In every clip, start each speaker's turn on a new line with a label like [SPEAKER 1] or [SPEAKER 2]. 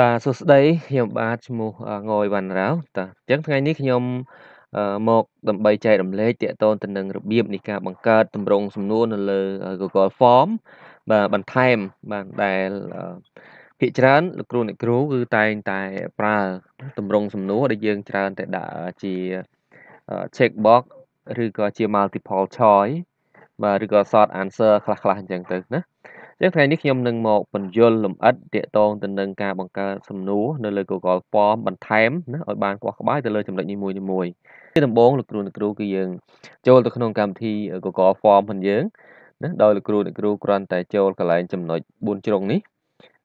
[SPEAKER 1] បាទសួស្តីខ្ញុំបាទឈ្មោះងយវណ្ណរាវតាអញ្ចឹងថ្ងៃនេះខ្ញុំមកដើម្បីចែករំលែកទាក់ទងទៅនឹងរបៀបនៃការបង្កើតទម្រង់សំណួរនៅលើ Google Form បាទបន្ថែមបាទដែលភាគច្រើនលោកគ្រូអ្នកគ្រូគឺតែងតែប្រើទម្រង់សំណួរដែលយើងច្រើនតែដាក់ជា check box ឬក៏ជា multiple choice បាទឬក៏ short answer ខ្លះៗអញ្ចឹងទៅណាចឹងថ្ងៃនេះខ្ញុំនឹងមកបញ្យលលម្អិតតាកតងទៅនឹងការបង្កើតសំណួរនៅលើ Google Form បន្ថែមណាឲ្យបានខ្វះក្បាយទៅលើចំណុចនីមួយនីមួយទីដំបូងលោកគ្រូអ្នកគ្រូគឺយើងចូលទៅក្នុងកម្មវិធី Google Form របស់យើងណាដោយលោកគ្រូអ្នកគ្រូគ្រាន់តែចូលកន្លែងចំណុច4ជ្រុងនេះ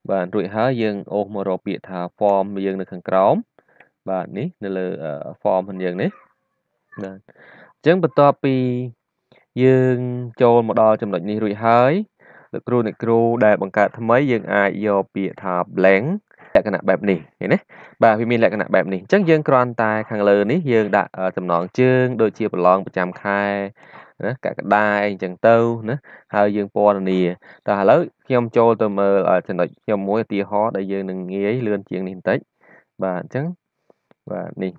[SPEAKER 1] បាទរួចហើយយើងអូសមករកពាក្យថា form យើងនៅខាងក្រោមបាទនេះនៅលើ form របស់យើងនេះបាទអញ្ចឹងបន្ទាប់ពីយើងចូលមកដល់ចំណុចនេះរួចហើយលោកគ្រូអ្នកគ្រូដែលបង្កើតថ្មីយើងអាចយកពាក្យថា blank លក្ខណៈបែបនេះឃើញទេបាទវាមានលក្ខណៈបែបនេះអញ្ចឹងយើងគ្រាន់តែខាងលើនេះយើងដាក់ចំណងជើងដូចជាប្រឡងប្រចាំខែណាកកដាអីអញ្ចឹងទៅណាហើយយើងពណ៌នាតោះឥឡូវខ្ញុំចូលទៅមើលចំណុចខ្ញុំមួយឧទាហរណ៍ដែលយើងនឹងងាយលឿនជាងនេះបន្តិចបាទអញ្ចឹងបាទនេះ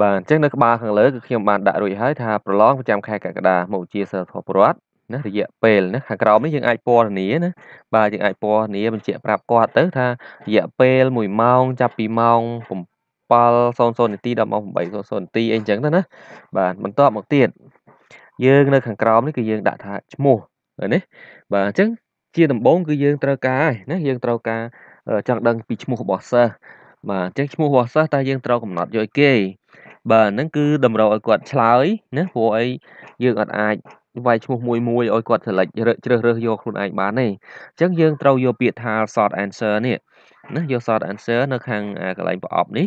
[SPEAKER 1] បាទអញ្ចឹងនៅក្បាលខាងលើគឺខ្ញុំបានដាក់រួចហើយថាប្រឡងប្រចាំខែកក្កដាមកជាសិលធម៌ប្រវត្តិណារយៈពេលណាខាងក្រោមនេះយើងអាចពណ៌នាណាបាទយើងអាចពណ៌នាបញ្ជាក់ប្រាប់គាត់ទៅថារយៈពេល1ម៉ោងចាប់ពីម៉ោង7:00នាទីដល់ម៉ោង8:00នាទីអីចឹងទៅណាបាទបន្តមកទៀតយើងនៅខាងក្រោមនេះគឺយើងដាក់ថាឈ្មោះឃើញទេបាទអញ្ចឹងជាដំបូងគឺយើងត្រូវការហើយណាយើងត្រូវការចង់ដឹងពីឈ្មោះរបស់សិស្សបាទអញ្ចឹងឈ្មោះរបស់សិស្សតើយើងត្រូវកំណត់យកគេបាទហ្នឹងគឺតម្រូវឲ្យគាត់ឆ្លើយណាព្រោះអីយើងអត់អាចវាយឈ្មោះមួយមួយឲ្យគាត់ select ជ្រើសរើសយកខ្លួនឯងបានទេអញ្ចឹងយើងត្រូវយកពាក្យថា short answer នេះណាយក short answer នៅខាងកន្លែងប្រអប់នេះ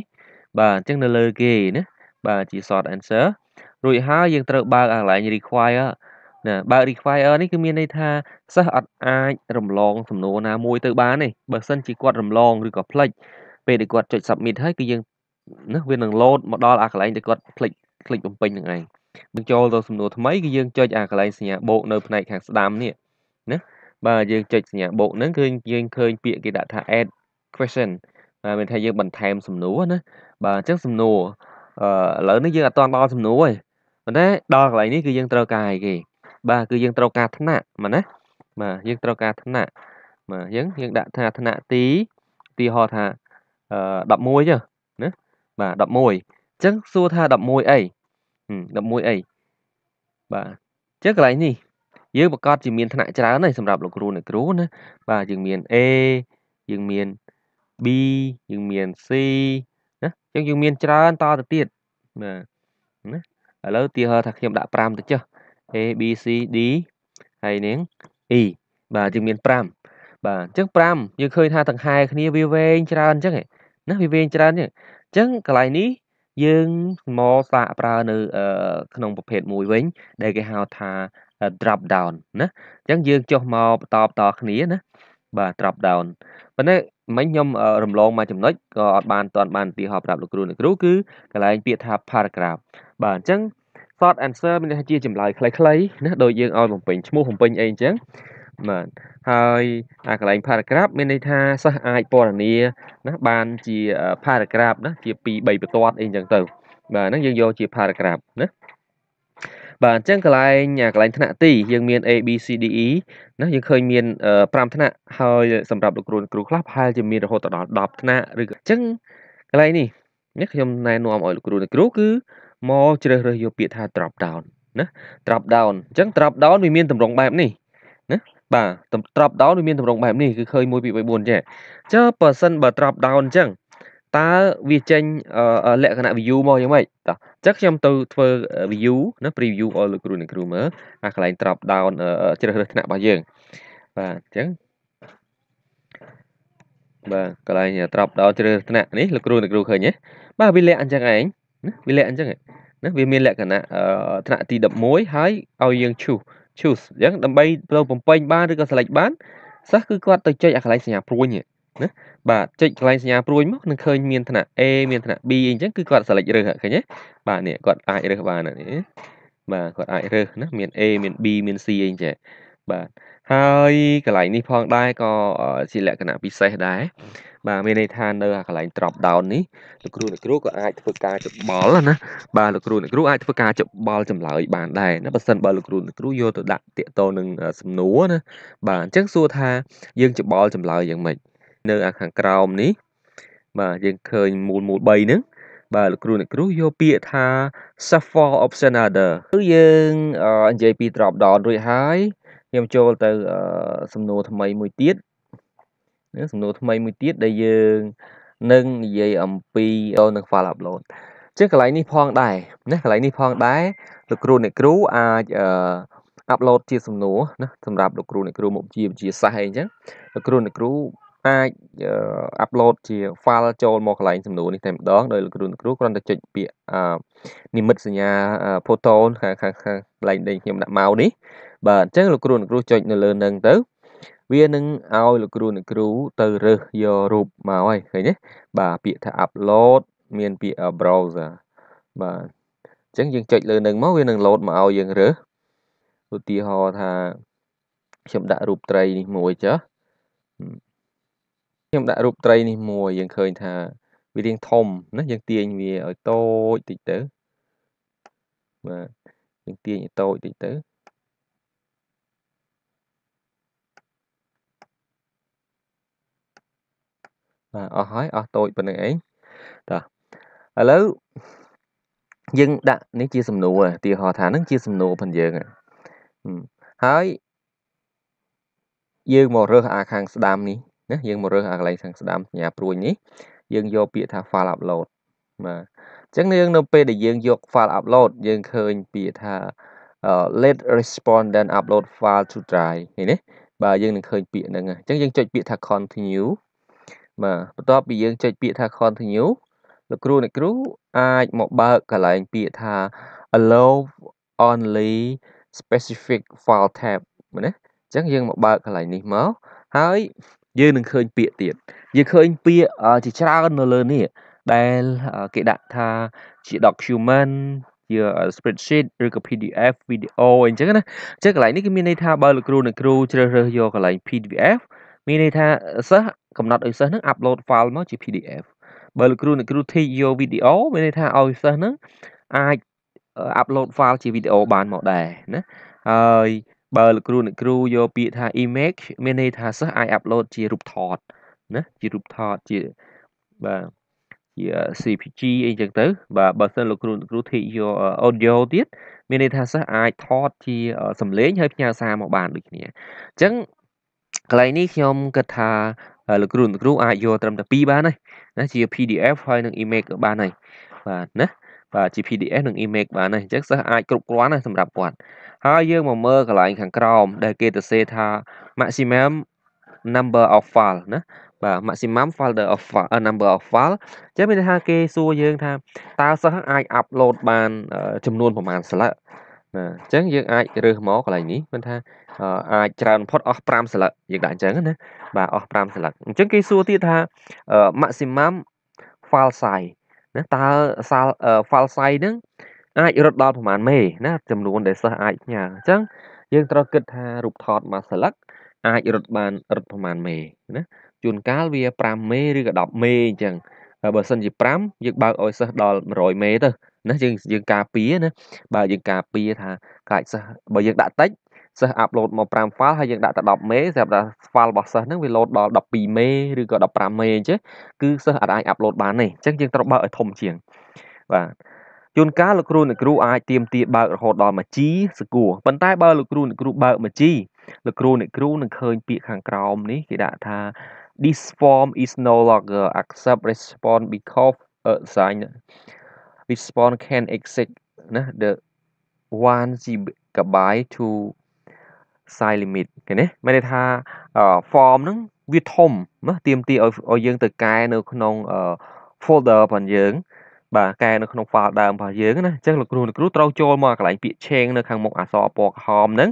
[SPEAKER 1] បាទអញ្ចឹងនៅលើគេណាបាទជា short answer រួចហើយយើងត្រូវបើកកន្លែង require ណាបើ require នេះគឺមានន័យថាសិស្សអត់អាចរំលងសំណួរណាមួយទៅបានទេបើសិនជាគាត់រំលងឬក៏ផ្លេចពេលដែលគាត់ចុច submit ហើយគឺយើងណាវានឹង load មកដល់អាកន្លែងដែលគាត់ផ្លេច click បំពេញហ្នឹងឯងបញ្ចូលទៅសំណួរថ្មីគឺយើងចុចអាកន្លែងសញ្ញាបូកនៅផ្នែកខាងស្ដាំនេះណាបាទយើងចុចសញ្ញាបូកហ្នឹងគឺយើងឃើញពាក្យគេដាក់ថា add question បាទមានថាយើងបន្ថែមសំណួរណាបាទអញ្ចឹងសំណួរអឺឥឡូវនេះយើងអត់ទាន់ដល់សំណួរទេប៉ុន្តែដល់កន្លែងនេះគឺយើងត្រូវការអីគេបាទគឺយើងត្រូវការថ្នាក់មកណាបាទយើងត្រូវការថ្នាក់បាទយើងយើងដាក់ថាថ្នាក់ទីទីហោថាអឺ11ចុះណាបាទ11អញ្ចឹងសួរថា11អី11អីបាទចឹងកន្លែងនេះយើងប្រកាសជាមានថ្នាក់ច្រើនហើយសម្រាប់លោកគ្រូអ្នកគ្រូណាបាទយើងមាន A យើងមាន B យើងមាន C ណាចឹងយើងមានច្រើនតទៅទៀតបាទណាឥឡូវទីហៅថាខ្ញុំដាក់5ទៅចុះ A B C D ហើយនឹង E បាទយើងមាន5បាទអញ្ចឹង5យើងឃើញថាទាំងហែគ្នាវាវែងច្រើនអញ្ចឹងណាវាវែងច្រើនអញ្ចឹងអញ្ចឹងកន្លែងនេះយើងមកសាកប្រើនៅក្នុងប្រភេទមួយវិញដែលគេហៅថា drop down ណាអញ្ចឹងយើងចុះមកបន្តបន្តគ្នាណាបាទ drop down ប៉ុន្តែមិញខ្ញុំរំលងមកចំណុចក៏អត់បានតាន់បានឧទាហរណ៍ប្រាប់លោកគ្រូអ្នកគ្រូគឺកន្លែងពាក្យថា paragraph បាទអញ្ចឹង short answer មានន័យថាជាចម្លើយខ្លីៗណាដោយយើងឲ្យបំពេញឈ្មោះបំពេញអីអញ្ចឹងបាទហើយអាកន្លែង paragraph មានន័យថាសិស្សអាចពណ៌នាណាបានជា paragraph ណាជា2 3បន្ទាត់អីចឹងទៅបាទហ្នឹងយើងយកជា paragraph ណាបាទអញ្ចឹងកន្លែងកន្លែងថ្នាក់ទីយើងមាន A B C D E ណាយើងឃើញមាន5ថ្នាក់ហើយ សម្រាប់លោកគ្រូគ្រូខ្លះប្រហែលជាមានរហូតដល់10ថ្នាក់ឬអញ្ចឹងកន្លែងនេះនេះខ្ញុំណែនាំឲ្យលោកគ្រូអ្នកគ្រូគឺមកជ្រើសរើសយកពាក្យថា drop down ណា drop down អញ្ចឹង drop down វាមានទម្រង់បែបនេះណាបាទ drop down វាមានទម្រង់បែបនេះគឺឃើញ1 2 3 4ចេះចើបើសិនបើ drop down អញ្ចឹងតើវាចេញលក្ខណៈ view មកយ៉ាងម៉េចតោះអញ្ចឹងខ្ញុំទៅធ្វើ view ណា preview ឲ្យលោកគ្រូអ្នកគ្រូមើលអាកន្លែង drop down ជ្រើសរើសថ្នាក់របស់យើងបាទអញ្ចឹងបាទកន្លែង drop down ជ្រើសថ្នាក់នេះលោកគ្រូអ្នកគ្រូឃើញទេបាទវាលាក់អញ្ចឹងឯងណាវាលាក់អញ្ចឹងណាវាមានលក្ខណៈថ្នាក់ទី11ហើយឲ្យយើងឈូស choose អញ្ចឹងដើម្បីប្របំពេញបានឬក៏ select បានសិស្សគឺគាត់ទៅចុចអាកន្លែងសញ្ញាព្រួយណាបាទចុចកន្លែងសញ្ញាព្រួយមកនឹងឃើញមានថ្នាក់ A មានថ្នាក់ B អីចឹងគឺគាត់ select រើសឃើញទេបាទនេះគាត់អាចរើសបានណាបាទគាត់អាចរើសណាមាន A មាន B មាន C អីចឹងបាទហើយកន្លែងនេះផងដែរក៏ជាលក្ខណៈពិសេសដែរបាទមានន័យថានៅកន្លែង drop down នេះលោកគ្រូអ្នកគ្រូក៏អាចធ្វើការច្បល់ណាបាទលោកគ្រូអ្នកគ្រូអាចធ្វើការច្បល់ចម្លើយបានដែរណាបើសិនបើលោកគ្រូអ្នកគ្រូយកទៅដាក់តាកតនឹងសំណួរណាបាទអញ្ចឹងសួរថាយើងច្បល់ចម្លើយយ៉ាងម៉េចនៅខាងក្រោមនេះបាទយើងឃើញមូលមូល3ហ្នឹងបាទលោកគ្រូអ្នកគ្រូយកពាក្យថា suffer option other គឺយើងនិយាយពី drop down រួចហើយខ្ញុំចូលទៅសំណួរថ្មីមួយទៀតណាសំណួរថ្មីមួយទៀតដែលយើងនឹងនិយាយអំពីចូលនឹង file upload ចឹងកន្លែងនេះផងដែរណាកន្លែងនេះផងដែរលោកគ្រូអ្នកគ្រូអាចអឺ upload ជា សំណួរណាសម្រាប់លោកគ្រូអ្នកគ្រូមុខជាវិទ្យាសាស្ត្រអីចឹងលោកគ្រូអ្នកគ្រូអាច upload ជា file ចូលមកកន្លែងសំណួរនេះតែម្ដងដោយលោកគ្រូអ្នកគ្រូគ្រាន់តែចុចពាក្យនិមិត្តសញ្ញា photo ខាងខាងកន្លែងដែលខ្ញុំដាក់មកនេះបាទអញ្ចឹងលោកគ្រូអ្នកគ្រូចុចនៅលើនឹងទៅ វានឹងឲ្យលោកគ្រូអ្នកគ្រូទៅរើសយករូបមកហើយឃើញទេបាទពាក្យថា upload មានពាក្យ browser បាទអញ្ចឹងយើងចុចលើនឹងមកវានឹង load មកឲ្យយើងរើសឧទាហរណ៍ថាខ្ញុំដាក់រូបត្រី នេះមួយចុះខ្ញុំដាក់រូបត្រីនេះមួយយើងឃើញថាវារៀងធំណាយើងទាញវាឲ្យតូចតិចទៅបាទយើងទាញឲ្យតូចតិចទៅបាទអស់ហើយអស់តូចប៉ុណ្្នឹងឯងតោះឥឡូវយើងដាក់នេះជាសំណួរទីហោថានឹងជាសំណួរផងយើងហើយយើងមករើសអាខាងស្ដាំនេះណាយើងមករើសអាកន្លែងខាងស្ដាំសញ្ញាព្រួយនេះយើងយកពាក្យថា file upload បាទអញ្ចឹងយើងនៅពេលដែលយើងយក file upload យើងឃើញពាក្យថា let respondent upload file to drive នេះណាបាទយើងនឹងឃើញពាក្យហ្នឹងអញ្ចឹងយើងចុចពាក្យថា continue បាទបន្ទាប់ពីយើងចុចពាក្យថា continue លោកគ្រូអ្នកគ្រូអាចមកបើកកន្លែងពាក្យថា allow only specific file tab មែនទេអញ្ចឹងយើងមកបើកកន្លែងនេះមកហើយយើងនឹងឃើញពាក្យទៀតយើងឃើញពាក្យជាច្រើននៅលើនេះដែលគេដាក់ថាជា document ជា spreadsheet ឬក៏ PDF video អញ្ចឹងណាអញ្ចឹងកន្លែងនេះគឺមានន័យថាបើលោកគ្រូអ្នកគ្រូជ្រើសរើសយកកន្លែង PDF មានន័យថាសិស្សកំណត់ឲ្យសិស្សនឹងអាប់ឡូត file មកជា PDF បើលោកគ្រូអ្នកគ្រូធីយកវីដេអូមានន័យថាឲ្យសិស្សនឹងអាចអាប់ឡូត file ជាវីដេអូបានមកដែរណាហើយបើលោកគ្រូអ្នកគ្រូយកពាក្យថា image មានន័យថាសិស្សអាចអាប់ឡូត ជារូបថតណាជារូបថតជាបាទជា CPG អីចឹងទៅបាទបើសិនលោកគ្រូអ្នកគ្រូធីយក audio ទៀតមានន័យថាសិស្សអាចថតជាសំឡេង ហើយផ្ញើសារមកបានដូចគ្នាអញ្ចឹងកន្លែងនេះខ្ញុំគិតថាលោកគ្រូអ្នកគ្រូអាចយកត្រឹមតែ2បានហើយណាជា PDF ហើយនិង image បានហើយបាទណាបាទជា PDF និង image បានហើយអញ្ចឹងសិស្សអាចគ្រប់គ្រាន់ណាសម្រាប់គាត់ហើយយើងមកមើលកន្លែងខាងក្រោម ដែលគេសរសេរថា maximum number of file ណាបាទ maximum folder of file number of file អញ្ចឹងមានន័យថាគេសួរយើងថាតើសិស្សអាច upload បាន ចំនួនប្រមាណស្លាកបាទអញ្ចឹងយើងអាចរើសមកកន្លែងនេះមិនថាអាចច្រើនបំផុតអស់5ស្លឹកយើងដាក់អញ្ចឹងណាបាទអស់5ស្លឹកអញ្ចឹងគេសួរទៀតថា maximum file size ណាតើ file size ហ្នឹងអាចរត់ដល់ប្រហែលមេណាចំនួនដែលសិស្សអាចផ្ញើអញ្ចឹងយើងត្រូវគិតថារូបថតមួយស្លឹកអាចរត់បានរត់ប្រហែលមេណាជួនកាលវា5មេឬក៏10មេអញ្ចឹងបើសិនជា5យើងបើកឲ្យសិស្សដល់100មេទៅណាយើងយើងការពារណាបើយើងការពារថាខ្លាចសិស្សបើយើងដាក់តិចសិស្សអាប់ឡូតមក5 file ហើយយើងដាក់តែ10មេសម្រាប់ថា file របស់សិស្សហ្នឹងវាលោតដល់12មេឬក៏15មេអញ្ចឹងគឺសិស្សអាចអាប់ឡូតបានទេអញ្ចឹងយើងត្រូវបើកឲ្យធំជាងបាទជួនកាលលោកគ្រូអ្នកគ្រូអាចទៀមទាបើករហូតដល់មួយជីសគួរប៉ុន្តែបើលោកគ្រូអ្នកគ្រូបើកមួយជីលោកគ្រូអ្នកគ្រូនឹងឃើញពាក្យខាងក្រោមនេះគេដាក់ថា this form is no longer accept response because a sign response can exceed ណា the 1 gigabyte to size limit ឃើញទេមានន័យថា form ហ្នឹងវាធំណាទៀមទីឲ្យយើងទៅកែនៅ ក្នុង folder របស់យើង បាទកែនៅក្នុង file ដើមរបស់យើងណាអញ្ចឹងលោកគ្រូលោកគ្រូត្រូវចូលមកកន្លែងពាក្យ change នៅខាងមុខអក្សរពណ៌ក្រហមហ្នឹង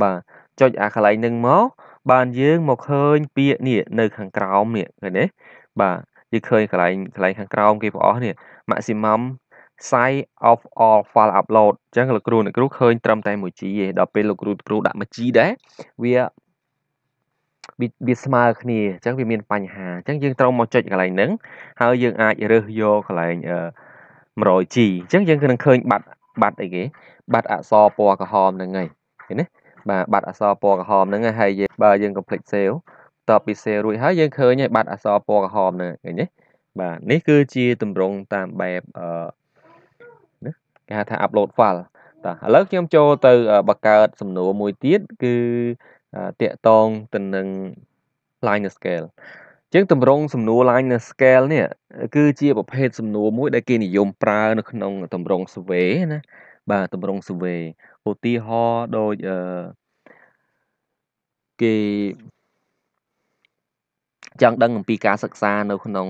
[SPEAKER 1] បាទចុចអាកន្លែងហ្នឹងមកបានយើងមកឃើញពាក្យនេះនៅខាងក្រោមនេះឃើញទេបាទយើងឃើញកន្លែងកន្លែងខាងក្រោមគេបងអស់នេះ maximum size of all file upload អញ្ចឹងលោកគ្រូអ្នកគ្រូឃើញ ត្រឹមតែ 1G ទេដល់ពេលលោកគ្រូគ្រូដាក់ 1G ដែរវាវាស្មើគ្នាអញ្ចឹងវាមានបញ្ហាអញ្ចឹងយើងត្រូវមកចុចកន្លែងហ្នឹងហើយយើងអាចរើសយកកន្លែង 100G អញ្ចឹងយើងនឹងឃើញ បាត់បាត់អីគេបាត់អក្សរពណ៌ក្រហមហ្នឹងឯងឃើញទេបាទបាត់អក្សរពណ៌ក្រហមហ្នឹងហើយបើយើង complete save តបពីសេរួចហើយយើងឃើញហើយបាត់អសរពណ៌ក្រហមហ្នឹងឃើញទេបាទនេះគឺជាទម្រង់តាមបែបអឺណាគេហៅថា upload file តោះឥឡូវខ្ញុំចូលទៅបង្កើត សំណួរមួយទៀតគឺតាក់តងទៅនឹង line scale ជាងតម្រង់សំណួរ line scale នេះគឺជាប្រភេទសំណួរមួយដែលគេនិយមប្រើនៅក្នុងតម្រង់ survey ណាបាទតម្រង់ survey ឧទាហរណ៍ដូចអឺគេចង់ដឹងអំពីការសិក្សានៅក្នុង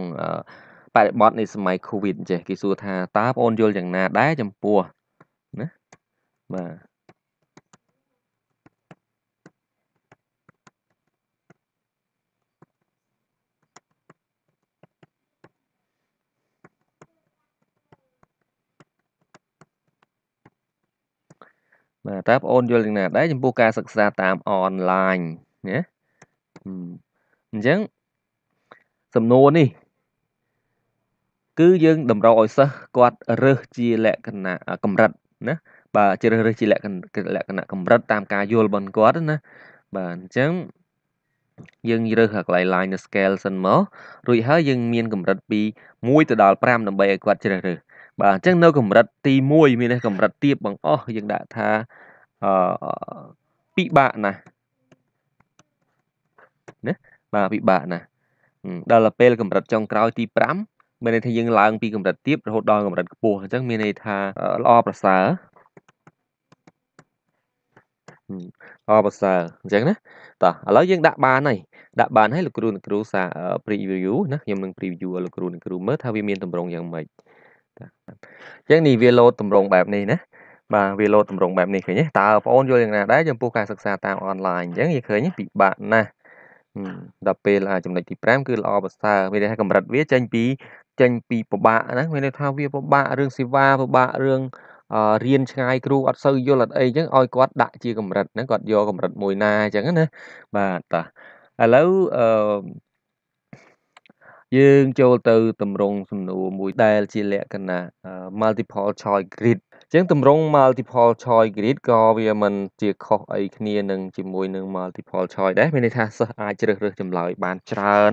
[SPEAKER 1] បរិបទនៃសម័យ Covid ចេះគេសួរថាតើបងអូនយល់យ៉ាងណា ដែរចំពោះណាបាទបាទតើបងអូនយល់យ៉ាងណាដែរចំពោះការសិក្សាតាមអនឡាញណាអញ្ចឹងសំណួរនេះគឺយើង តម្រូវឲ្យសិស្សគាត់ រើសជាលក្ខណៈកម្រិតណាបាទជ្រើសរើសជាលក្ខណៈលក្ខណៈកម្រិតតាមការយល់របស់គាត់ណាបាទអញ្ចឹងយើងរើសកន្លែង line នៅ scale សិនមករួចហើយយើងមានកម្រិតពី1ទៅដល់5ដើម្បីឲ្យគាត់ជ្រើសរើសបាទអញ្ចឹងនៅ កម្រិតទី1មានកម្រិតទាបបងអស់យើងដាក់ថាអឺពិបាកណាស់ណាបាទពិបាកណាស់ដល់ពេលកម្រិតចុងក្រោយទី5មានន័យថាយើងឡើងពីកម្រិតទាបរហូតដល់កម្រិតខ្ពស់អញ្ចឹងមានន័យថាល្អប្រសើរអបសើរអញ្ចឹងណាតោះឥឡូវយើងដាក់បានហើយដាក់បានហើយលោកគ្រូអ្នកគ្រូសា preview ណាខ្ញុំនឹង preview លោកគ្រូអ្នកគ្រូមើលថាវាមានតម្រងយ៉ាងម៉េចតោះអញ្ចឹងនេះវាលោតតម្រងបែបនេះណាបាទវាលោតតម្រងបែបនេះឃើញទេតើបងប្អូនយល់យ៉ាងណាដែរចំពោះការសិក្សាតាមអនឡាញអញ្ចឹងវាឃើញពិបាកណាស់ដល់ពេលចំណុចទី5គឺល្អប្រសើរមានន័យថាកម្រិតវាចេញពីចេញពីពិបាកណាមានន័យថាវាពិបាករឿងសេវាពិបាករឿងរៀនឆ្ងាយគ្រូអត់សូវយល់អត់អីចឹងឲ្យគាត់ដាក់ជាកម្រិតហ្នឹងគាត់យកកម្រិតមួយណាចឹងណាបាទតោះឥឡូវអឺយើងចូលទៅតម្រង់សំណួរមួយដែលជាលក្ខណៈ multiple choice grid ចឹងទម្រង់ multiple choice grid ក៏វាមិនជាខុសអីគ្នានឹងជាមួយនឹង multiple choice ដែរមានន័យថាសិស្សអាចជ្រើសរើសចម្លើយបានច្រើន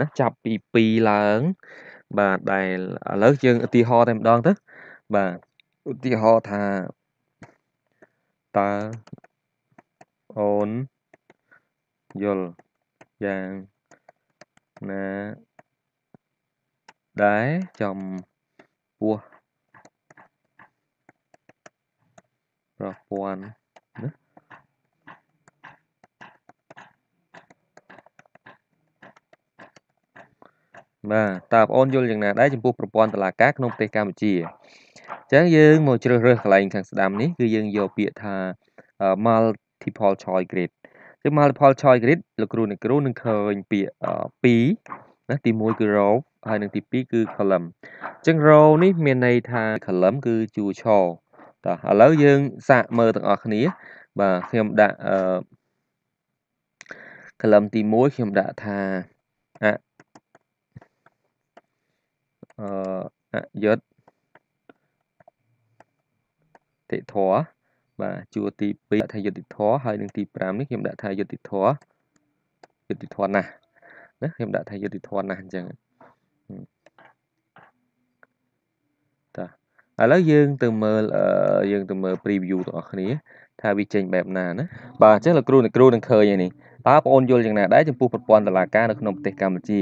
[SPEAKER 1] ណាចាប់ពី2ឡើងបាទដែលឥឡូវយើងឧទាហរណ៍តែម្ដងទៅបាទឧទាហរណ៍ថាតើអូនយល់យ៉ាងណាដែរចំពោះ rahwan ណាបាទតើបងអូនយល់យ៉ាងណាដែរចំពោះប្រព័ន្ធតឡាការក្នុងប្រទេសកម្ពុជាអញ្ចឹងយើងមកជ្រើសរើសកន្លែងខាងស្ដាំនេះគឺយើងយកពាក្យថា multiple choice grade គឺ multiple choice grade លោកគ្រូអ្នកគ្រូនឹងឃើញពាក្យ2ណាទី1គឺ row ហើយនឹងទី2គឺ column អញ្ចឹង row នេះមានន័យថា column គឺជួរឈរតោះឥឡូវយើងសាកមើលទាំងអស់គ្នាបាទខ្ញុំដាក់អឺកលឹមទី1ខ្ញុំដាក់ថាអអអយុទ្ធតិធរបាទជួរទី2ថាយុទ្ធធរហើយនឹងទី5នេះខ្ញុំដាក់ថាយុទ្ធធរយុទ្ធធរណាស់ណាខ្ញុំដាក់ថាយុទ្ធធរណាស់អញ្ចឹងឥឡូវយើងទៅមើលយើងទៅមើល preview ទាំងអស់គ្នាថាវាចេញបែបណាណា បាទអញ្ចឹងលោកគ្រូអ្នកគ្រូនឹងឃើញឯនេះតើបងអូនយល់យ៉ាងណាដែរចំពោះប្រព័ន្ធតុលាការនៅក្នុងប្រទេសកម្ពុជា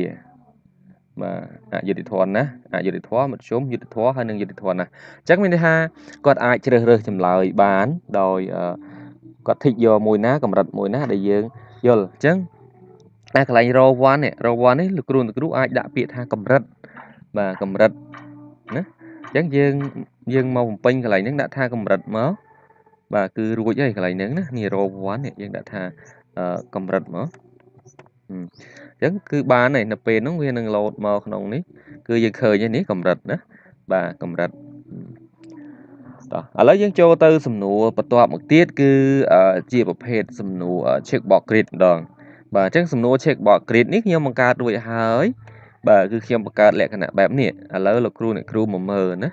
[SPEAKER 1] បាទអយុធធនណាអយុធធមមធ្យមយុធធហើយនិងយុធធនណាអញ្ចឹងមានន័យថាគាត់អាចជ្រើសរើសចម្លើយបាន ដោយគាត់ធីកយកមួយណា កម្រិតមួយណា ដែលយើងយល់អញ្ចឹងតែកន្លែង row 1នេះ row 1នេះលោកគ្រូអ្នកគ្រូអាចដាក់ពាក្យថាកម្រិតបាទកម្រិតណាអញ្ចឹងយើងយើងមកបំពេញកន្លែងហ្នឹងដាក់ថាកម្រិតមកបាទគឺរួចហើយកន្លែងហ្នឹងណានេះ row 1នេះយើងដាក់ថាកម្រិតមកអញ្ចឹងគឺបានហើយនៅពេលហ្នឹងវានឹង load មកក្នុងនេះគឺយើងឃើញនេះកម្រិតណាបាទកម្រិតតោះឥឡូវយើងចូលទៅសំណួរបន្ទាប់មកទៀតគឺជាប្រភេទសំណួរ check box grid ម្ដងបាទអញ្ចឹងសំណួរ check box grid នេះខ្ញុំបង្កើតរួចហើយបាទគឺខ្ញុំបង្កើតលក្ខណៈបែបនេះឥឡូវលោកគ្រូអ្នកគ្រូមកមើលណា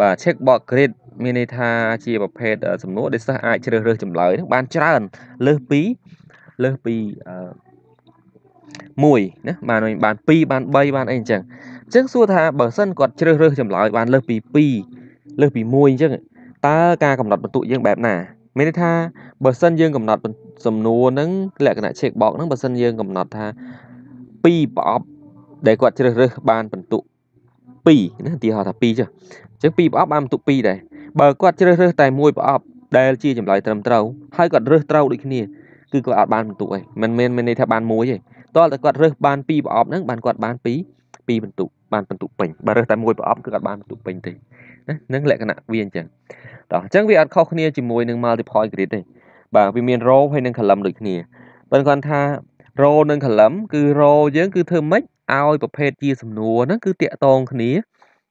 [SPEAKER 1] បាទ check box grade មានន័យថាជាប្រភេទសំណួរដែលសិស្សអាចជ្រើសរើសចម្លើយនឹងបានច្រើនលើសពីលើសពីអឺ1ណាបានបាន2បាន3បានអីអញ្ចឹងអញ្ចឹងសួរថាបើសិនគាត់ជ្រើសរើសចម្លើយបានលើសពី2លើសពី1អញ្ចឹងតើការកំណត់បន្ទុកយើងបែបណា មានន័យថាបើសិនយើងកំណត់សំណួរហ្នឹងលក្ខណៈ check box ហ្នឹងបើសិនយើងកំណត់ថា2ប្រអប់ដែលគាត់ជ្រើសរើសបានពិន្ទុ2ណាទីហោថា2ចុះអញ្ចឹង2ប្រអប់បានពិន្ទុ2ដែរបើគាត់ជ្រើសរើសតែមួយប្រអប់ ដែលជាចម្លើយត្រឹមត្រូវហើយគាត់រើសត្រូវដូចគ្នាគឺគាត់អត់បានពិន្ទុអីមិនមែនមានន័យថាបានមួយទេតើតែគាត់រើសបាន2ប្រអប់ហ្នឹងបានគាត់បាន2 2ពិន្ទុបានពិន្ទុពេញបើរើសតែមួយប្រអប់គឺគាត់បានពិន្ទុពេញទេណានឹងលក្ខណៈវាអញ្ចឹងតោះអញ្ចឹងវាអត់ខុសគ្នាជាមួយនឹង multiply grid ទេបាទវាមាន row ហើយនិង column ដូចគ្នាប៉ុន្តែគាត់ថា row និង column គឺ row យើងគឺធ្វើម៉េចឲ្យប្រភេទជាសំណួរហ្នឹងគឺតាកតងគ្នា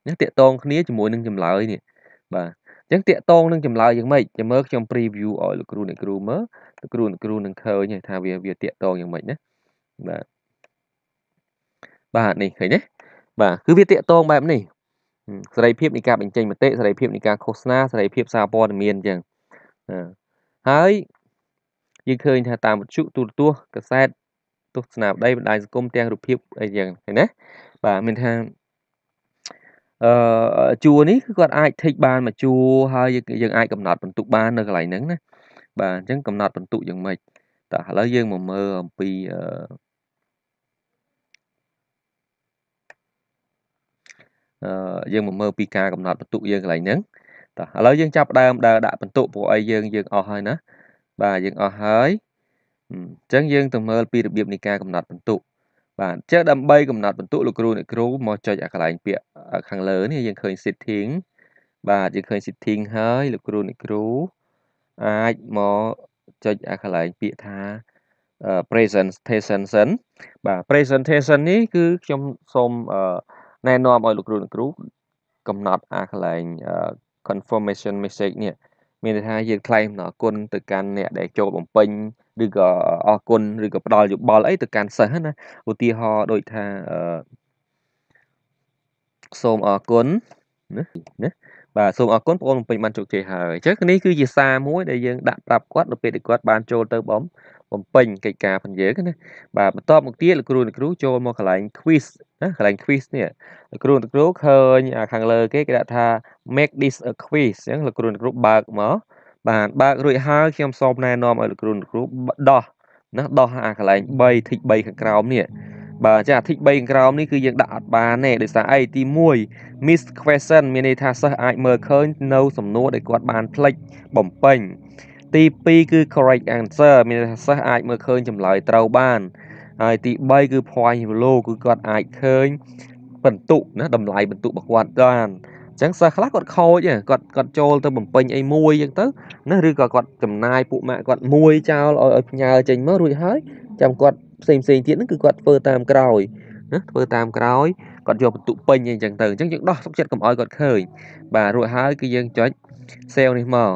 [SPEAKER 1] ណាតាកតងគ្នាជាមួយនឹងចម្លើយនេះបាទអញ្ចឹងតាកតងនឹងចម្លើយយ៉ាងម៉េចចាំមើលខ្ញុំ preview ឲ្យលោកគ្រូអ្នកគ្រូមើលលោកគ្រូអ្នកគ្រូនឹងឃើញថាវាវាតាកតងយ៉ាងម៉េចណាបាទបាទនេះឃើញទេបាទគឺវាតាកតងបែបនេះសេរីភាពនៃការបញ្ចេញមតិសេរីភាពនៃការឃោសនាសេរីភាពសារព័ត៌មានអញ្ចឹងហើយយើងឃើញថាតាមវិទ្យុទូរទស្សន៍កាសែតទស្សនាបដីបណ្ដាញសង្គមទាំងរូបភាពអីយ៉ាងណាបាទមានថាអឺជួរនេះគឺគាត់អាច take បានមួយជួរហើយយើងអាចកំណត់បន្ទុកបាននៅកន្លែងហ្នឹងណាបាទអញ្ចឹងកំណត់បន្ទុកយ៉ាងម៉េចតោះឥឡូវយើងមកមើលអំពីអឺអឺយើងមកមើលពីការកំណត់បន្ទុកយើងកន្លែងហ្នឹងតោះឥឡូវយើងចាប់ដើមដើរដាក់បន្ទុកពួកអីយើងយើងអស់ហើយណាបាទយើងអស់ហើយអញ្ចឹងយើងទៅមើលពីរបៀបនៃការកំណត់ពិន្ទុបាទអញ្ចឹងដើម្បីកំណត់ពិន្ទុលោកគ្រូអ្នកគ្រូមកចុចអាកន្លែងពាក្យខាងលើនេះយើងឃើញ setting បាទយើងឃើញ setting ហើយលោកគ្រូអ្នកគ្រូអាចមកចុចអាកន្លែងពាក្យថា presentation បាទ presentation នេះគឺខ្ញុំសូមណែនាំឲ្យលោកគ្រូអ្នកគ្រូកំណត់អាកន្លែង confirmation message នេះមានន័យថាយើងថ្លែងអំណរគុណទៅកាន់អ្នកដែលចូលបំពេញឬក៏អរគុណឬក៏ផ្ដល់យោបល់អីទៅកាន់សិស្សណាឧទាហរណ៍ដូចថាអឺសូមអរគុណណាណាបាទសូមអរគុណបងប្អូនពេញបានជោគជ័យហើយអញ្ចឹងនេះគឺជាសារមួយដែលយើងដាក់ប្រាប់គាត់នៅពេលដែលគាត់បានចូលទៅបំបំពេញកិច្ចការផងយើងណាបាទបន្ទាប់មកទៀតលោកគ្រូអ្នកគ្រូចូលមកកន្លែង quiz ណាកន្លែង quiz នេះលោកគ្រូអ្នកគ្រូឃើញខាងលើគេគេដាក់ថា make this a quiz អញ្ចឹងលោកគ្រូអ្នកគ្រូបើកមកបាទបើករួចហើយខ្ញុំសូមណែនាំឲ្យលោកគ្រូអ្នកគ្រូដោះណាដោះអាកន្លែង3 tick 3ខាងក្រោមនេះបាទចាអាទិច3ខាងក្រោមនេះគឺយើងដាក់អត់បានទេដោយសារអីទី1 miss question មានន័យថាសិស្សអាចមើលឃើញ នៅ សំណួរដែលគាត់បានផ្លិចបំពេញទី2គឺ correct answer មានសិស្សអាចមើលឃើញចម្លើយត្រូវបានហើយទី3គឺ point value គឺគាត់អាចឃើញ បន្ទុកណាតម្លៃបន្ទុករបស់គាត់បានអញ្ចឹងសិស្សខ្លះគាត់ខូចគាត់គាត់ចូលទៅបំពេញអីមួយអញ្ចឹងទៅណាឬក៏គាត់ចំណាយពួកម៉ាក់គាត់មួយចោលឲ្យឲ្យផ្ញើចេញមករួចហើយចាំគាត់ផ្សេងផ្សេងទៀតហ្នឹងគឺគាត់ធ្វើតាមក្រោយណាធ្វើតាមក្រោយគាត់យកបន្ទុកពេញអីចឹងទៅអញ្ចឹងយើងដោះទុកចិត្តកុំឲ្យគាត់ឃើញបាទរួចហើយគឺយើងចុច sale នេះមក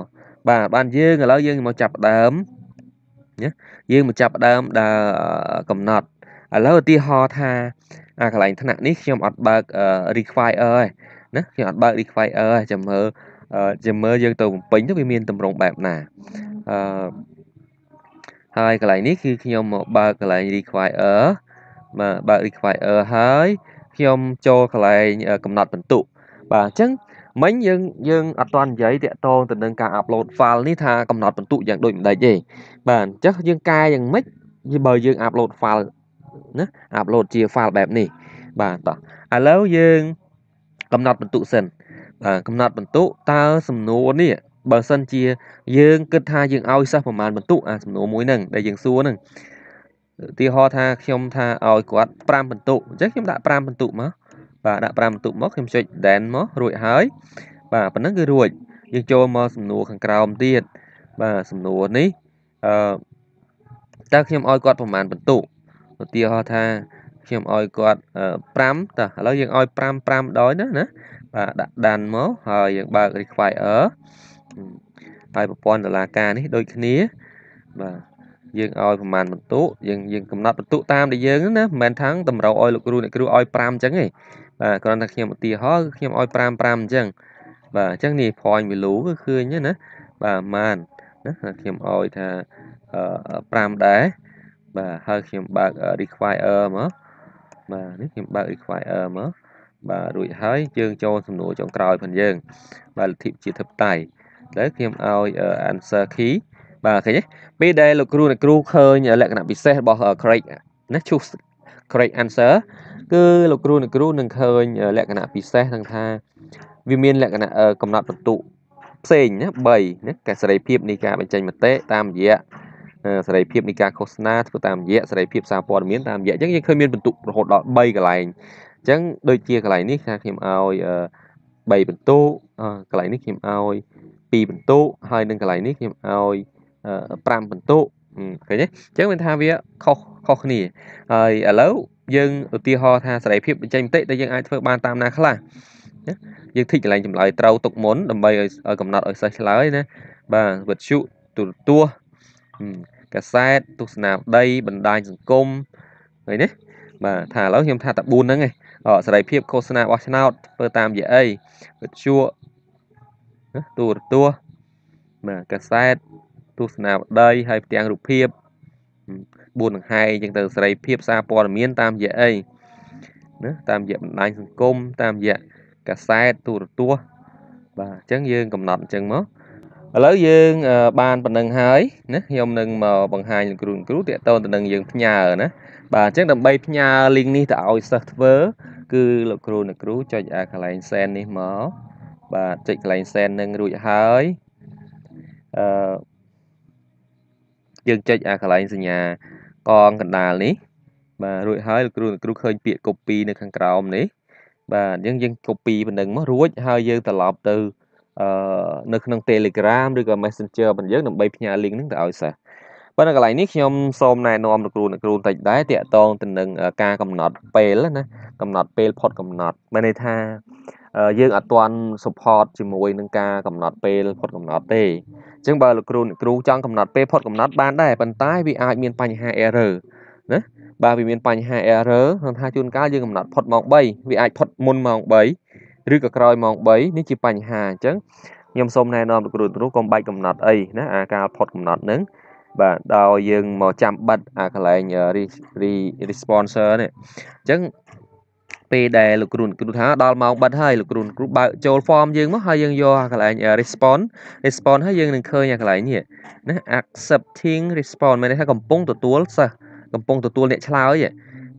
[SPEAKER 1] បាទបានយើងឥឡូវយើងមកចាប់ដើមណាយើងមកចាប់ដើមដើរកំណត់ឥឡូវឧទាហរណ៍ថាអាកន្លែងថ្នាក់នេះខ្ញុំអត់បើក require ទេណាខ្ញុំអត់បើក require ទេចាំមើលចាំមើលយើងទៅបំពេញទៅវាមានតម្រងបែបណាអឺហើយកន្លែងនេះគឺខ្ញុំមកបើកកន្លែង require បាទបើក require ហើយខ្ញុំចូលកន្លែងកំណត់បន្ទុកបាទអញ្ចឹងមិញយើងយើងអត់តន់និយាយតាក់ទងទៅនឹងការអាប់ឡូត file នេះថាកំណត់បន្ទុកយ៉ាងដូចម្ដេចទេបាទអញ្ចឹងយើងកែយ៉ាងម៉េចបើយើងអាប់ឡូត file ណាអាប់ឡូតជា file បែបនេះបាទតោះឥឡូវយើងកំណត់បន្ទុកសិនបាទកំណត់បន្ទុកតើសំណួរនេះបើសិនជាយើង គិតថាយើងឲ្យសិស្សប្រមាណបន្ទុកអាសំណួរមួយហ្នឹងដែលយើងសួរហ្នឹងឧទាហរណ៍ថាខ្ញុំថាឲ្យគាត់5បន្ទុកអញ្ចឹងខ្ញុំដាក់5បន្ទុកមកបាទដាក់5បន្ទុកមកខ្ញុំចុច then មករួចហើយបាទប៉ុណ្ណឹងគឺរួចយើងចូលមកសំណួរខាងក្រោមទៀតបាទសំណួរនេះអឺតើខ្ញុំឲ្យគាត់ប្រមាណបន្ទុកឧទាហរណ៍ថាខ្ញុំឲ្យគាត់5តើឥឡូវយើងឲ្យ5 5ដោយណាណាបាទដាក់ដានមកហើយយើងបើក require ហើយប្រព័ន្ធតុលាការនេះដូចគ្នាបាទយើងឲ្យប្រមាណបន្ទុកយើងយើងកំណត់បន្ទុកតាមដែលយើងណាមិនមែនថាតម្រូវឲ្យលោកគ្រូអ្នកគ្រូឲ្យ5អញ្ចឹងទេបាទគ្រាន់តែខ្ញុំឧទាហរណ៍គឺខ្ញុំឲ្យ5 5អញ្ចឹងបាទអញ្ចឹងនេះ point value គឺឃើញណាបាទម៉ានណាខ្ញុំឲ្យថា5ដែរបាទហើយខ្ញុំបើក require មកបាទនេះខ្ញុំបើក require មកបាទរួចហើយយើងចូលសំណួរចុងក្រោយផងយើង បាទលទ្ធិជាធិបតេយ្យឥឡូវខ្ញុំឲ្យ answer key បាទឃើញទេពេលដែលលោកគ្រូអ្នកគ្រូឃើញលក្ខណៈពិសេសរបស់ correct ណា choose correct answer គឺលោកគ្រូអ្នកគ្រូនឹងឃើញ លក្ខណៈពិសេសហ្នឹងថាវាមានលក្ខណៈកំណត់បន្ទុកផ្សេងណា3ណាការសេរីភាពនៃការបញ្ចេញមតិតាមរយៈសេរីភាពនៃការឃោសនាធ្វើតាមរយៈសេរីភាពសារព័ត៌មានតាមរយៈអញ្ចឹងយើងឃើញមានបន្ទុករហូតដល់3កន្លែងអញ្ចឹងដូចជាកន្លែងនេះថាខ្ញុំឲ្យ3បន្ទុកកន្លែងនេះខ្ញុំឲ្យ2បន្ទុកហើយនឹងកន្លែងនេះខ្ញុំឲ្យ5បន្ទុកឃើញទេអញ្ចឹងមានថាវាខុសខុសគ្នាហើយឥឡូវយើងឧទាហរណ៍ថាសេរីភាពបញ្ចេញមតិដែលយើងអាចធ្វើបានតាមណាខ្លះណាយើងធីកកន្លែងចម្លើយត្រូវទុកមុនដើម្បីឲ្យកំណត់ឲ្យសិស្សឆ្លើយណាបាទវិទ្យុទូរទស្សន៍កាសែតទស្សនាវដ្ដីបណ្ដាញសង្គមឃើញទេបាទថាឥឡូវខ្ញុំថាតែ4ហ្នឹងឯងសេរីភាពឃោសនាបោះឆ្នោតធ្វើតាមយេអីវិទ្យុទូរទស្សន៍បាទកាសែតទស្សនាវដ្តីហើយផ្ទាំងរូបភាពបួនដង្ហែអញ្ចឹងទៅសេរីភាពសារព័ត៌មានតាមរយៈអីណាតាមរយៈបណ្ដាញសង្គមតាមរយៈកាសែតទូរទស្សន៍បាទអញ្ចឹងយើងកំណត់អញ្ចឹងមកឥឡូវយើងបានប៉ុណ្ណឹងហើយណាខ្ញុំនឹងមកបង្ហាញលោកគ្រូគ្រូតេតតទៅនឹងយើងផ្ញើណាបាទអញ្ចឹងដើម្បីផ្ញើ link នេះទៅឲ្យសិស្សធ្វើគឺលោកគ្រូអ្នកគ្រូចុចអាកន្លែង send នេះមកបាទចុចកន្លែង send នឹងរួចហើយអឺយើងចុចអាកន្លែងសញ្ញាកងកណ្ដាលនេះបាទរួចហើយលោកគ្រូលោកគ្រូឃើញពាក្យ copy នៅខាងក្រោមនេះបាទយើងយើង copy បណ្ដឹងមករួចហើយយើងត្រឡប់ទៅអឺនៅក្នុង Telegram ឬក៏ Messenger របស់យើងដើម្បីផ្ញើ link ហ្នឹងទៅឲ្យសិស្សប៉ុន្តែកន្លែងនេះខ្ញុំសូមណែនាំលោកគ្រូអ្នកគ្រូតិចដែរតាក់តងទៅនឹងការកំណត់ពេលណាកំណត់ពេលផុតកំណត់មានន័យថាយើងអត់ទាន់ support ជាមួយនឹងការកំណត់ពេលផុតកំណត់ទេអញ្ចឹងបើលោកគ្រូអ្នកគ្រូចង់កំណត់ពេលផុតកំណត់បានដែរប៉ុន្តែវាអាចមានបញ្ហា error ណាបាទវាមានបញ្ហា error ហ្នឹងថាជួនកាលយើងកំណត់ផុតម៉ោង3វាអាចផុតមុនម៉ោង3ឬក៏ក្រោយម៉ោង3នេះជាបញ្ហាអញ្ចឹងខ្ញុំសូមណែនាំលោកគ្រូគ្រូកុំបែកកំណត់អីណាអាការផុតកំណត់ហ្នឹងបាទដោយយើងមកចាំបិទអាកន្លែង responsor នេះអញ្ចឹងពេលដែលលោកគ្រូគ្រូថាដល់ម៉ោងបិទហើយលោកគ្រូគ្រូបើកចូល form យើងមកហើយយើងយកអាកន្លែង respond respond ហើយយើងនឹងឃើញអាកន្លែងនេះណា accepting respond មានន័យថាកំពុងទទួលសិស្សកំពុងទទួលអ្នកឆ្លើយហ៎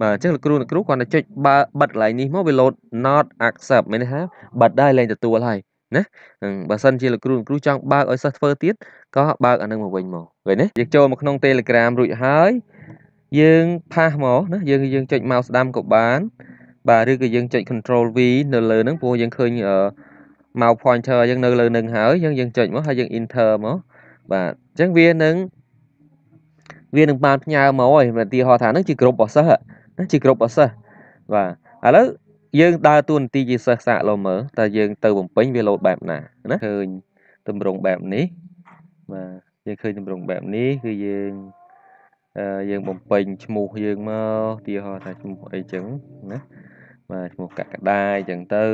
[SPEAKER 1] បាទអញ្ចឹងលោកគ្រូអ្នកគ្រូគាត់តែចុចបើបិទកន្លែងនេះមកវា load not accept មានន័យថាបិទដែរលែងទទួលហើយណាបើសិនជាលោកគ្រូអ្នកគ្រូចង់បើកឲ្យសិស្សធ្វើទៀតក៏បើកអានឹងមកវិញមកឃើញទេយើងចូលមកក្នុង Telegram រួចហើយយើងផាសមកណាយើងយើងចុច mouse ស្ដាំក៏បានបាទឬក៏យើងចុច control V នៅលើហ្នឹងព្រោះយើងឃើញមក pointer យើងនៅលើនឹងហើយអញ្ចឹងយើងចុចមកហើយយើង enter មកបាទអញ្ចឹងវានឹងវានឹងបានផ្ញើមកហើយឧទាហរណ៍ថាហ្នឹងជាក្រុមរបស់សិស្សហ្នឹងជាក្រុមរបស់សិស្សបាទឥឡូវយើងដើរតួនាទីជាសិស្សសាកលោមើលតើយើងទៅបំពេញវាលោតបែបណាណាឃើញតម្រងបែបនេះបាទយើងឃើញតម្រងបែបនេះគឺយើងយើងបំពេញឈ្មោះយើងមកឧទាហរណ៍ថាឈ្មោះអីចឹងណាបាទឈ្មោះកកដាអញ្ចឹងទៅ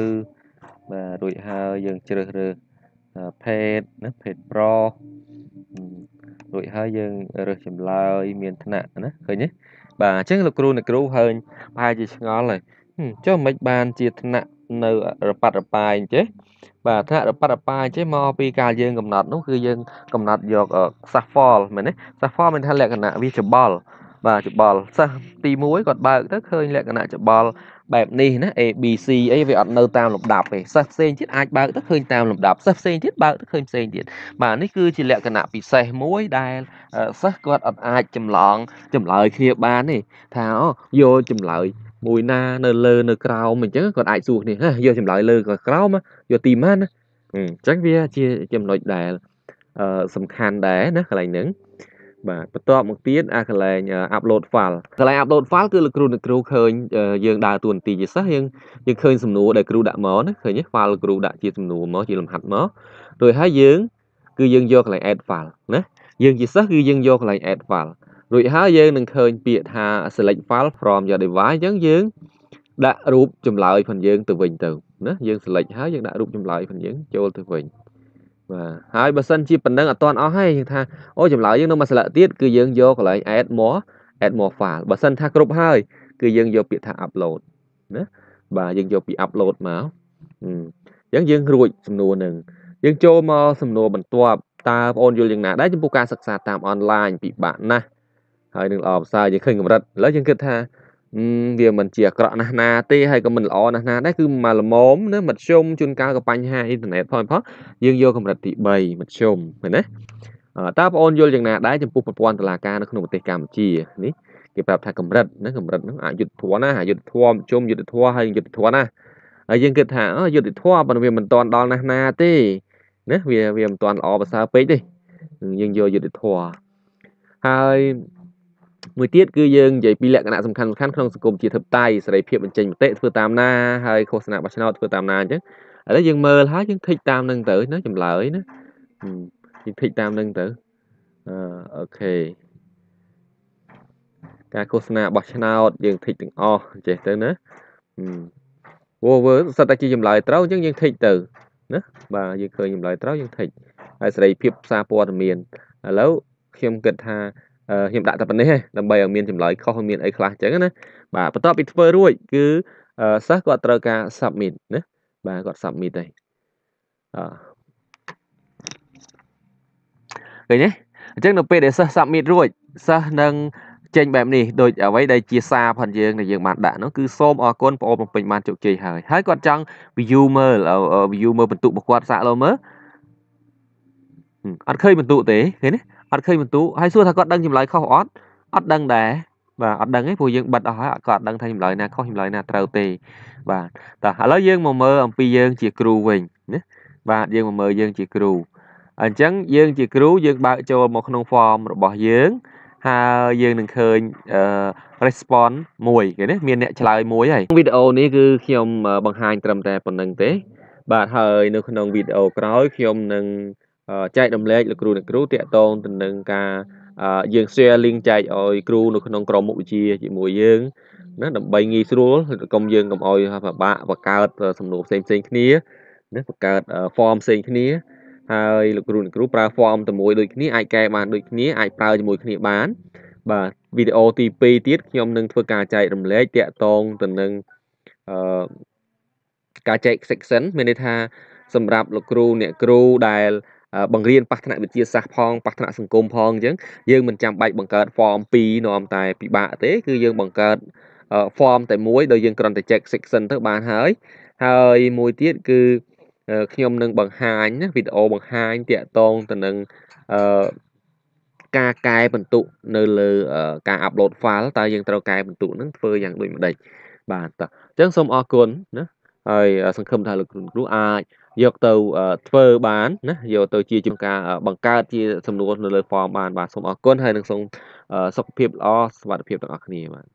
[SPEAKER 1] បាទរួចហើយយើងជ្រើសរើសភេទណាភេទប្រុសរួចហើយយើងរើសចម្លើយមានឋានៈណាឃើញទេបាទអញ្ចឹងលោកគ្រូអ្នកគ្រូហើញប្រហែលជាឆ្ងល់ហើយចុះមិនបានជាឋានៈនៅរប៉ាត់រប៉ាយអញ្ចេះបាទថ្នាក់រប៉ាត់រប៉ាអញ្ចេះមកពីការយើងកំណត់នោះគឺយើងកំណត់យកសាសហ្វលមែនទេសាសហ្វលមានថាលក្ខណៈវាច្បល់បាទច្បល់សិស្សទី1គាត់បើកទៅឃើញលក្ខណៈច្បល់បែបនេះណា ABC អីវាអត់នៅតាមលំដាប់ទេសិស្សផ្សេងទៀតអាចបើកទៅឃើញតាមលំដាប់សិស្សផ្សេងទៀតបើកទៅឃើញផ្សេងទៀតបាទនេះគឺជាលក្ខណៈពិសេសមួយដែលសិស្សគាត់អត់អាចចម្លងចម្លើយគ្នាបានទេថាអូយកចម្លើយមួយណានៅលើនៅក្រោមអញ្ចឹងគាត់អាចសួរគ្នាយកចម្លើយលើក្រោមយកទីម៉ានណាអញ្ចឹងវាជាចំណុចដែលសំខាន់ដែរណាកន្លែងហ្នឹងបាទបន្ទាប់មកទៀតអាកន្លែង upload file កន្លែង upload file គឺលោកគ្រូអ្នកគ្រូឃើញយើងដើរតួនាទីជាសិស្សយើងយើងឃើញសំណួរដែលគ្រូដាក់មកណាឃើញ file លោកគ្រូដាក់ជាសំណួរមកជាលំហាត់មករួចហើយយើងគឺយើងយកកន្លែង add file ណាយើងជាសិស្សគឺយើងយកកន្លែង add file រួចហើយយើងនឹងឃើញពាក្យថា select file from your device អញ្ចឹងយើងដាក់រូបចម្លើយផងយើងទៅវិញទៅណាយើង select ហើយយើងដាក់រូបចម្លើយផងយើងចូលទៅវិញបាទហើយបើសិនជាប៉ុណ្ណឹងអត់ទាន់អស់ហើយយើងថាអូចម្លើយយើងនៅមួយស្លាកទៀតគឺយើងយកកន្លែង add more add more file បើសិនថាគ្រប់ហើយ គឺយើងយកពាក្យថា upload ណាបាទយើងយកពី upload មកអញ្ចឹងយើងរួចសំណួរនឹងយើងចូលមកសំណួរបន្ទាប់តើបងអូនយល់យ៉ាងណាដែរចំពោះការសិក្សាតាមអនឡាញពិបាកណាស់ហើយនឹងល្អប្រសើរយើងឃើញកម្រិតឥឡូវយើងគិតថាវាមិនជាអាក្រក់ណាស់ណាទេហើយក៏មិនល្អណាស់ណាដែរគឺមកល្មមណាមធ្យមជួនកាលក៏បញ្ហាអ៊ីនធឺណិតផងផងយើងយកកម្រិតទី3មធ្យមឃើញណាតើបងអូនយល់យ៉ាងណាដែរចំពោះប្រព័ន្ធតុលាការនៅក្នុងប្រទេសកម្ពុជានេះគេប្រាប់ថាកម្រិតណាកម្រិតហ្នឹងអយុត្តិធម៌ណាអយុត្តិធម៌មធ្យមយុត្តិធម៌ហើយយុត្តិធម៌ណាហើយយើងគិតថាអយុត្តិធម៌ប៉ុន្តែវាមិនតាន់ដល់ណាស់ណាទេណាវាវាមិនតាន់ល្អប្រសើរពេកទេយើងយកយុត្តិធម៌ហើយមួយទៀតគឺយើងនិយាយពីលក្ខណៈសំខាន់សំខាន់ក្នុងសង្គមជាធិបតេយ្យសេរីភាពបញ្ចេញមតិធ្វើតាមណាហើយឃោសនាបោះឆ្នោតធ្វើតាមណាអញ្ចឹងឥឡូវយើងមើលហើយយើងធីកតាមនឹងទៅណាចម្លើយណាយើងធីកតាមនឹងទៅអឺអូខេការឃោសនាបោះឆ្នោតយើងធីកទាំងអស់ចេះទៅណាវោវើសិតតែជាចម្លើយត្រូវអញ្ចឹងយើងធីកទៅណាបាទយើងឃើញចម្លើយត្រូវយើងធីកហើយសេរីភាពផ្សារព័ត៌មានឥឡូវខ្ញុំគិតថាខ្ញុំដាក់តែប៉ុណ្នេះឯងដើម្បីឲ្យមានចម្លើយខុសមានអីខ្លះអញ្ចឹងណាបាទបន្ទាប់ពីធ្វើរួចគឺសិស្សគាត់ត្រូវការ submit ណាបាទគាត់ submit ហើយអឺឃើញទេអញ្ចឹងនៅពេលដែលសិស្ស submit រួចសិស្សនឹងចេញបែបនេះដូចអ្វីដែលជាសារផងយើងដែលយើងបានដាក់នោះគឺសូមអរគុណបងប្អូនបំពេញបានជោគជ័យហើយហើយគាត់ចង់ view មើល view មើលបន្ទុករបស់គាត់សាក់លោមើលអត់ឃើញបន្ទុកទេឃើញទេអត់ឃើញបន្ទូហើយសួរថាគាត់ដឹងចម្លើយខុសអត់អត់ដឹងដែរបាទអត់ដឹងទេព្រោះយើងបិទអស់ហើយគាត់អត់ដឹងថាចម្លើយណាខុសចម្លើយណាត្រូវទេបាទតោះឥឡូវយើងមកមើលអំពីយើងជាគ្រូវិញណាបាទយើងមកមើលយើងជាគ្រូអញ្ចឹងយើងជាគ្រូយើងបើកចូលមកក្នុង form របស់យើងហើយយើងនឹងឃើញ response មួយគេណាមានអ្នកឆ្លើយមួយហើយវីដេអូនេះគឺខ្ញុំបង្ហាញត្រឹមតែប៉ុណ្្នឹងទេ បាទហើយនៅក្នុងវីដេអូក្រោយខ្ញុំនឹងចែករំលែកលោកគ្រូអ្នកគ្រូតាក់ទងទៅនឹងការយើង share link ចែកឲ្យគ្រូនៅក្នុងក្រុមមុខវិជ្ជាជាមួយយើងណាដើម្បីងាយស្រួលកុំយើងកុំឲ្យពិបាកបង្កើតសំណួរផ្សេងផ្សេងគ្នាណាបង្កើត form ផ្សេងគ្នាហើយលោកគ្រូអ្នកគ្រូប្រើ form តែមួយដូចគ្នាអាចកែបានដូចគ្នាអាចប្រើជាមួយគ្នាបាន បាទវីដេអូទី2ទៀតខ្ញុំនឹងធ្វើការចែករំលែកតាក់ទងទៅនឹងអឺការចែក section មានន័យថាសម្រាប់លោកគ្រូអ្នកគ្រូដែលបង្រៀនប៉ះថ្នាក់វិទ្យាសាស្ត្រផងប៉ះថ្នាក់សង្គមផងអញ្ចឹងយើងមិនចាំបាច់បង្កើត form 2នាំតែពិបាកទេគឺយើងបង្កើត form តែមួយដោយយើងគ្រាន់តែ check section ទៅបានហើយហើយមួយទៀតគឺខ្ញុំនឹងបង្ហាញវីដេអូបង្ហាញតាក់ទងទៅនឹងអឺការកែបន្ទុកនៅលើការអាប់ឡូត file តើយើងត្រូវកែបន្ទុកនឹងធ្វើយ៉ាងដូចម្ដេចបាទតោះអញ្ចឹងសូមអរគុណណាហើយសង្ឃឹមថាលោកគ្រូអាចយកទៅធ្វើបានណាយកទៅជាជំការបង្កើតជាសំណួរនៅលើ form បានបាទសូមអរគុណហើយនឹងសូមសុខភាពល្អសុខភាពទាំងអស់គ្នាបាទ